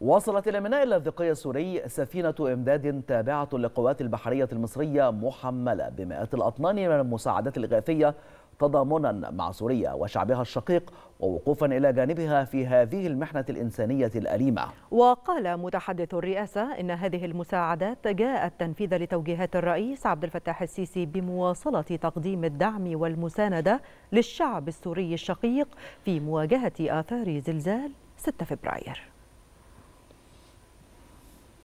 وصلت إلى ميناء اللاذقية السوري سفينة إمداد تابعة للقوات البحرية المصرية محملة بمئات الأطنان من المساعدات الإغاثية تضامنا مع سوريا وشعبها الشقيق ووقوفا إلى جانبها في هذه المحنة الإنسانية الأليمة وقال متحدث الرئاسة إن هذه المساعدات جاءت تنفيذا لتوجيهات الرئيس عبد الفتاح السيسي بمواصلة تقديم الدعم والمساندة للشعب السوري الشقيق في مواجهة آثار زلزال 6 فبراير